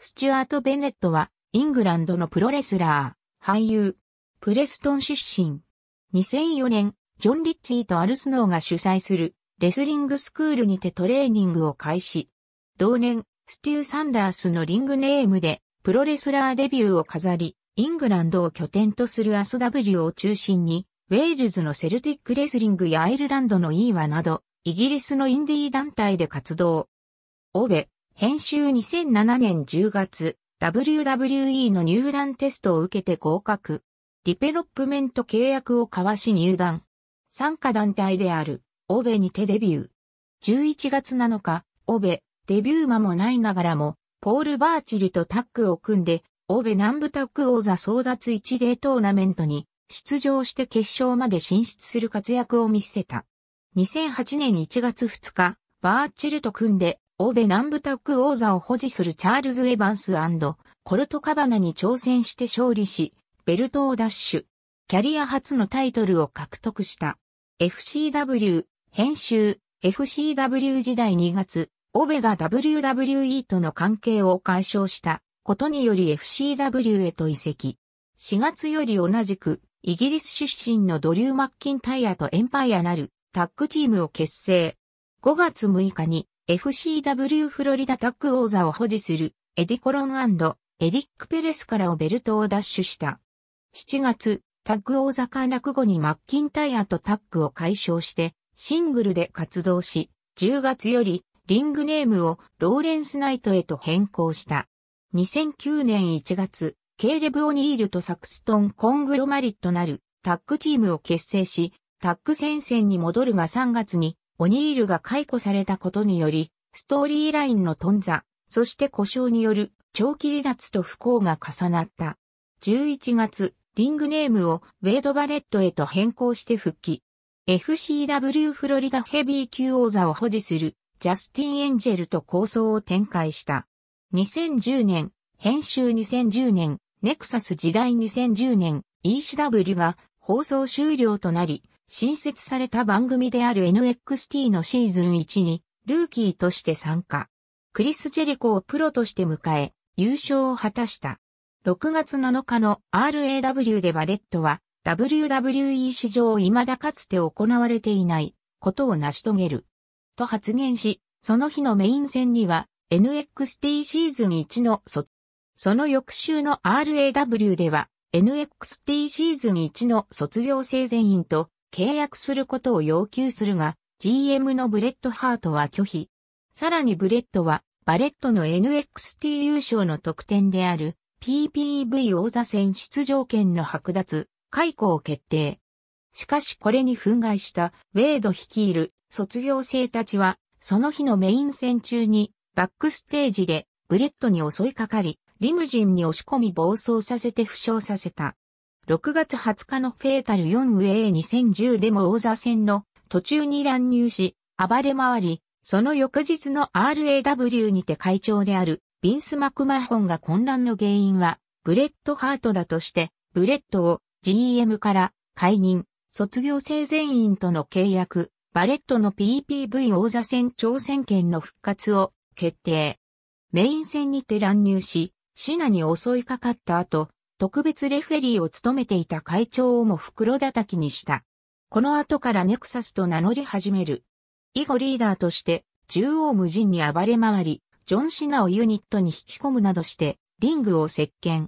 スチュアート・ベネットは、イングランドのプロレスラー、俳優、プレストン出身。2004年、ジョン・リッチーとアルスノーが主催する、レスリングスクールにてトレーニングを開始。同年、スティー・サンダースのリングネームで、プロレスラーデビューを飾り、イングランドを拠点とするア SW を中心に、ウェールズのセルティックレスリングやアイルランドのイーワなど、イギリスのインディー団体で活動。オベ、編集2007年10月、WWE の入団テストを受けて合格。ディペロップメント契約を交わし入団。参加団体である、オベにてデビュー。11月7日、オベ、デビュー間もないながらも、ポール・バーチルとタッグを組んで、オベ南部タッグ王座争奪1デートーナメントに出場して決勝まで進出する活躍を見せた。2008年1月2日、バーチルと組んで欧米南部タッグ王座を保持するチャールズ・エバンスコルトカバナに挑戦して勝利し、ベルトを奪取。キャリア初のタイトルを獲得した。FCW、編集、FCW 時代2月、オベが WWE との関係を解消したことにより FCW へと移籍。4月より同じく、イギリス出身のドリュー・マッキンタイヤとエンパイアなるタッグチームを結成。5月6日に FCW フロリダタッグ王座を保持するエディ・コロンエリック・ペレスからをベルトを奪取した。7月、タッグ王座陥落後にマッキンタイアとタッグを解消してシングルで活動し、10月よりリングネームをローレンス・ナイトへと変更した。2009年1月、ケーレブ・オニールとサクストン・コングロマリットなるタッグチームを結成し、タッグ戦線に戻るが3月にオニールが解雇されたことにより、ストーリーラインの頓挫、そして故障による長期離脱と不幸が重なった。11月、リングネームをウェイド・バレットへと変更して復帰。FCW フロリダヘビー級王座を保持するジャスティン・エンジェルと構想を展開した。2010年、編集2010年、ネクサス時代2010年、ECW が放送終了となり、新設された番組である NXT のシーズン1に、ルーキーとして参加。クリス・ジェリコをプロとして迎え、優勝を果たした。6月7日の RAW でバレットは、WWE 史上未だかつて行われていないことを成し遂げる。と発言し、その日のメイン戦には NXT シーズン1の卒。その翌週の RAW では NXT シーズン1の卒業生全員と契約することを要求するが、GM のブレッドハートは拒否。さらにブレッドは、バレットの NXT 優勝の特典である PPV 王座戦出場権の剥奪、解雇を決定。しかしこれに憤慨したウェード率いる卒業生たちは、その日のメイン戦中にバックステージでブレッドに襲いかかり、リムジンに押し込み暴走させて負傷させた。6月20日のフェータル 4A2010 でも王座戦の途中に乱入し、暴れ回り、その翌日の RAW にて会長であるビンス・マクマホンが混乱の原因は、ブレットハートだとして、ブレットを GM から解任、卒業生全員との契約、バレットの PPV 王座戦挑戦権の復活を決定。メイン戦にて乱入し、シナに襲いかかった後、特別レフェリーを務めていた会長をも袋叩きにした。この後からネクサスと名乗り始める。以後リーダーとして縦横無尽に暴れ回り、ジョン・シナをユニットに引き込むなどして、リングを席巻。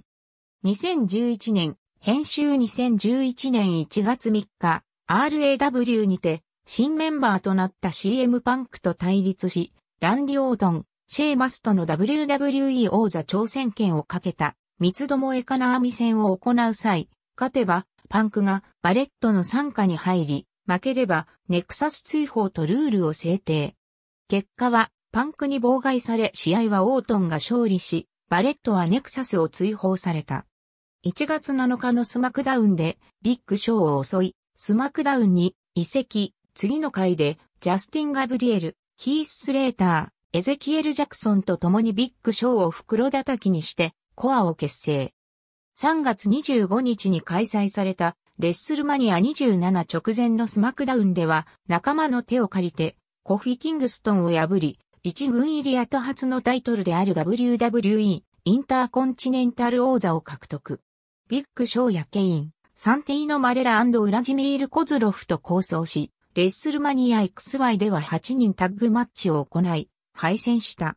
2011年、編集2011年1月3日、RAW にて、新メンバーとなった CM パンクと対立し、ランディ・オートン、シェーマスとの WWE 王座挑戦権をかけた三つどもえ金網戦を行う際、勝てば、パンクがバレットの参加に入り、負ければ、ネクサス追放とルールを制定。結果は、パンクに妨害され、試合はオートンが勝利し、バレットはネクサスを追放された。1月7日のスマクダウンで、ビッグショーを襲い、スマクダウンに移籍、次の回で、ジャスティン・ガブリエル、ヒース・スレーター、エゼキエル・ジャクソンと共にビッグショーを袋叩きにして、コアを結成。3月25日に開催されたレッスルマニア27直前のスマクダウンでは仲間の手を借りてコフィ・キングストンを破り、一軍入り後初のタイトルである WWE インターコンチネンタル王座を獲得。ビッグショーやケイン、サンティーノ・マレラウラジミール・コズロフと構想し、レッスルマニア XY では8人タッグマッチを行い、敗戦した。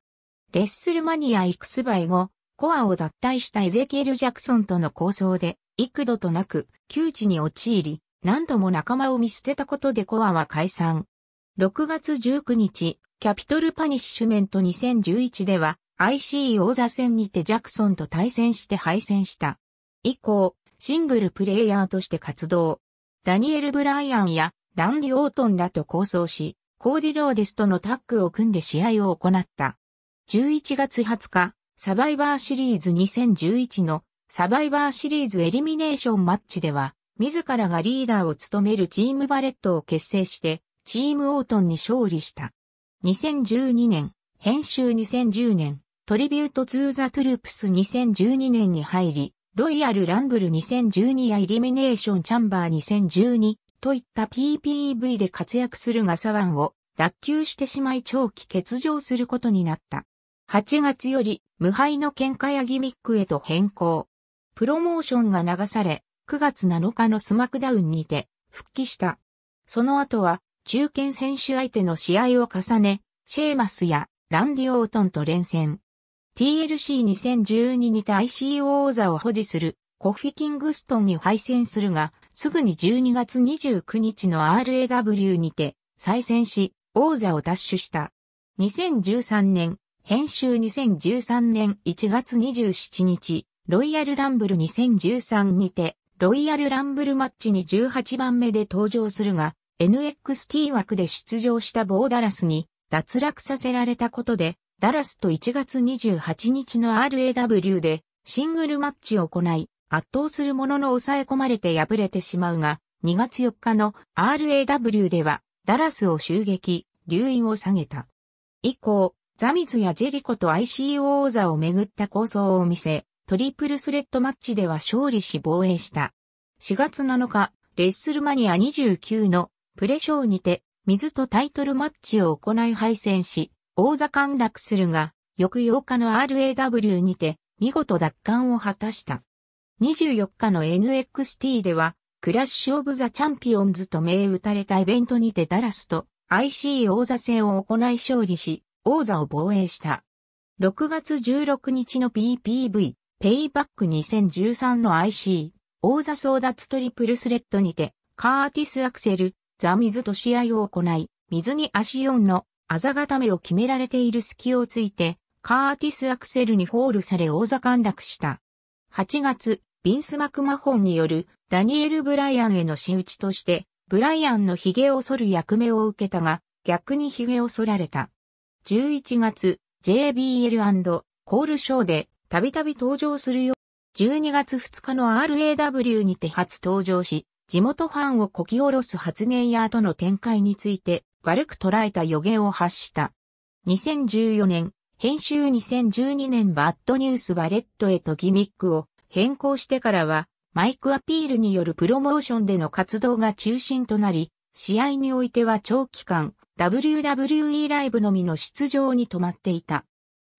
レッスルマニア XY 後、コアを脱退したエゼキエル・ジャクソンとの抗争で、幾度となく窮地に陥り、何度も仲間を見捨てたことでコアは解散。6月19日、キャピトルパニッシュメント2011では IC 王座戦にてジャクソンと対戦して敗戦した。以降、シングルプレイヤーとして活動。ダニエル・ブライアンやランディ・オートンらと構想し、コーディ・ローデスとのタッグを組んで試合を行った。11月20日、サバイバーシリーズ2011のサバイバーシリーズエリミネーションマッチでは、自らがリーダーを務めるチームバレットを結成して、チームオートンに勝利した。2012年、編集2010年、トリビュート・ツー・ザ・トゥループス2012年に入り、ロイヤル・ランブル2012やエリミネーション・チャンバー2012といった PPV で活躍するガサワンを脱臼してしまい長期欠場することになった。8月より無敗の喧嘩やギミックへと変更。プロモーションが流され、9月7日のスマクダウンにて復帰した。その後は中堅選手相手の試合を重ね、シェーマスやランディ・オートンと連戦。TLC2012 にて ICO 王座を保持するコフィキングストンに敗戦するが、すぐに12月29日の RAW にて再戦し、王座を奪取した。2013年編集2013年1月27日、ロイヤルランブル2013にて、ロイヤルランブルマッチに18番目で登場するが、NXT 枠で出場したボーダラスに脱落させられたことで、ダラスと1月28日の RAW でシングルマッチを行い、圧倒するものの抑え込まれて敗れてしまうが、2月4日の RAW ではダラスを襲撃、留飲を下げた。以降、ザミズやジェリコと IC 王座をめぐった構想を見せ、トリプルスレッドマッチでは勝利し防衛した。4月7日、レッスルマニア29のプレショーにて、水とタイトルマッチを行い敗戦し、王座陥落するが、翌8日の RAW にて、見事奪還を果たした。24日の NXT では、クラッシュ・オブ・ザ・チャンピオンズと銘打たれたイベントにてダラスと IC 王座戦を行い勝利し、王座を防衛した。6月16日の PPV、ペイバック2013の IC、王座争奪トリプルスレッドにて、カーティス・アクセル、ザ・ミズと試合を行い、水に足4のあざ固めを決められている隙をついて、カーティス・アクセルにホールされ王座陥落した。8月、ビンス・マクマホンによるダニエル・ブライアンへの仕打ちとして、ブライアンの髭を剃る役目を受けたが、逆に髭を剃られた。11月 JBL& コールショーでたびたび登場するよ。12月2日の RAW にて初登場し、地元ファンをこき下ろす発言や後の展開について悪く捉えた予言を発した。2014年、編集2012年バッドニュースバレットへとギミックを変更してからは、マイクアピールによるプロモーションでの活動が中心となり、試合においては長期間 WWE ライブのみの出場に止まっていた。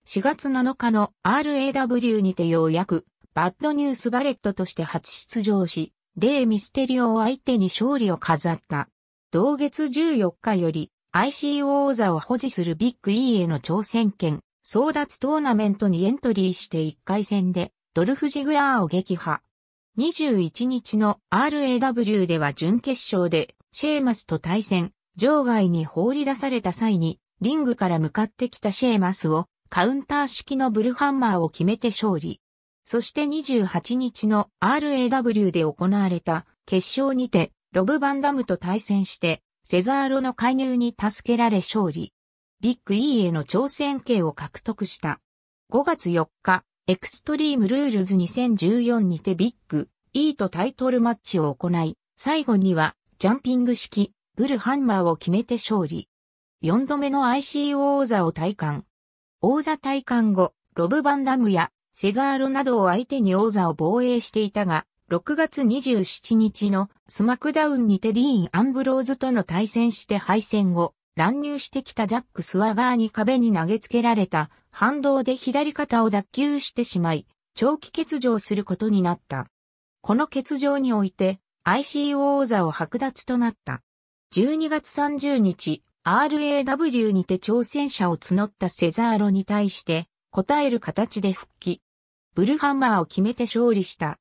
4月7日の RAW にてようやく、バッドニュースバレットとして初出場し、レイ・ミステリオを相手に勝利を飾った。同月14日より、ICO 王座を保持するビッグ E への挑戦権、争奪トーナメントにエントリーして1回戦で、ドルフジグラーを撃破。21日の RAW では準決勝で、シェーマスと対戦。場外に放り出された際に、リングから向かってきたシェーマスをカウンター式のブルハンマーを決めて勝利。そして28日の RAW で行われた決勝にてロブ・バンダムと対戦してセザーロの介入に助けられ勝利。ビッグ E への挑戦権を獲得した。5月4日、エクストリームルールズ2014にてビッグ E とタイトルマッチを行い、最後にはジャンピング式ブルハンマーを決めて勝利。4度目の ICO 王座を体感。王座体感後、ロブ・バンダムやセザーロなどを相手に王座を防衛していたが、6月27日のスマクダウンにてディーン・アンブローズとの対戦して敗戦後、乱入してきたジャック・スワガーに壁に投げつけられた反動で左肩を脱臼してしまい、長期欠場することになった。この欠場において ICO 王座を剥奪となった。12月30日、RAW にて挑戦者を募ったセザーロに対して、応える形で復帰。ブルハンマーを決めて勝利した。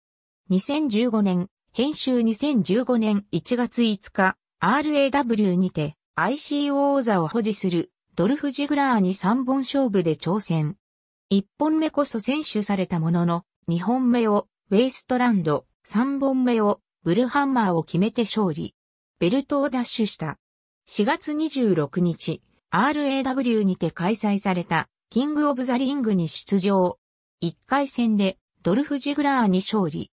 2015年、編集2015年1月5日、RAW にて ICO 王座を保持するドルフ・ジグラーに3本勝負で挑戦。1本目こそ選手されたものの、2本目をウェイストランド、3本目をブルハンマーを決めて勝利。ベルトを奪取した。4月26日、RAW にて開催されたキング・オブ・ザ・リングに出場。1回戦でドルフ・ジグラーに勝利。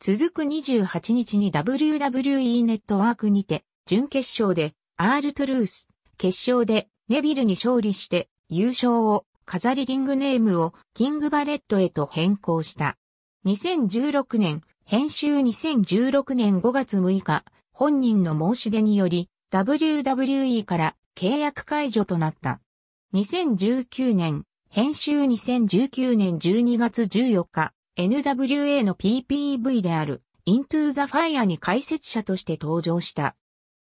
続く28日に WWE ネットワークにて準決勝でアール・トゥルース、決勝でネビルに勝利して優勝を飾りリングネームをキングバレットへと変更した。2016年、編集2016年5月6日、本人の申し出により WWE から契約解除となった。2019年、編集2019年12月14日、NWA の PPV である Into the Fire に解説者として登場した。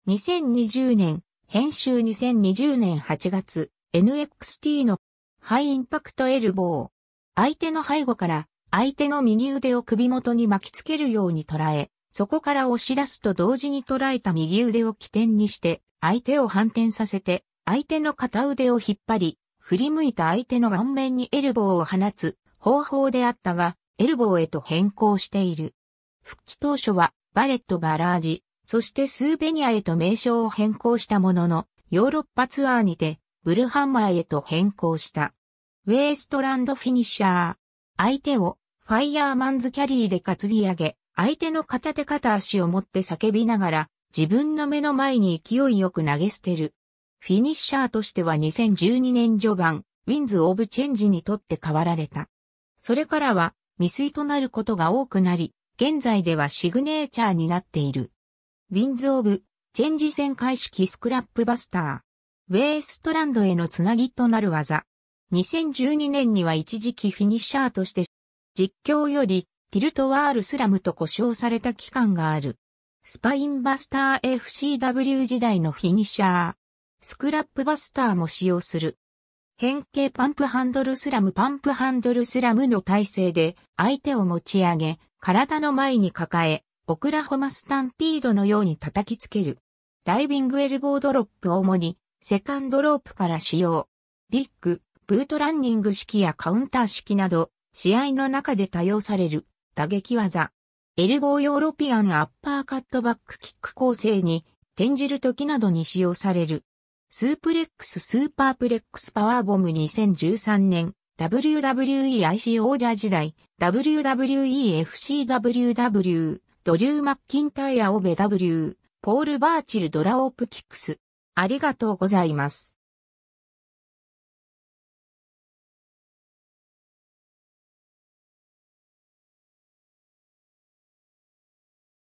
2020年、編集2020年8月、NXT のハイインパクトエルボー。相手の背後から相手の右腕を首元に巻きつけるように捉え、そこから押し出すと同時に捉えた右腕を起点にして、相手を反転させて、相手の片腕を引っ張り、振り向いた相手の顔面にエルボーを放つ方法であったが、エルボーへと変更している。復帰当初は、バレット・バラージ、そしてスーベニアへと名称を変更したものの、ヨーロッパツアーにて、ブルハンマーへと変更した。ウェーストランドフィニッシャー。相手をファイヤーマンズキャリーで担ぎ上げ、相手の片手片足を持って叫びながら、自分の目の前に勢いよく投げ捨てる。フィニッシャーとしては2012年序盤、ウィンズ・オブ・チェンジにとって変わられた。それからは未遂となることが多くなり、現在ではシグネーチャーになっている。ウィンズ・オブ・チェンジ戦開始期スクラップバスター。ウェイストランドへのつなぎとなる技。2012年には一時期フィニッシャーとして、実況よりティルトワールスラムと呼称された機関がある。スパインバスター FCW 時代のフィニッシャー。スクラップバスターも使用する。変形パンプハンドルスラムパンプハンドルスラムの体勢で相手を持ち上げ、体の前に抱え、オクラホマスタンピードのように叩きつける。ダイビングエルボードロップを主に、セカンドロープから使用。ビッグ、ブートランニング式やカウンター式など、試合の中で多用される。打撃技。エルボーヨーロピアンアッパーカットバックキック構成に転じる時などに使用される。スープレックススーパープレックスパワーボム2013年 WWEIC 王者時代 WWEFCWW ドリュー・マッキンタイア・オベ W ポール・バーチルドラオープキックスありがとうございます。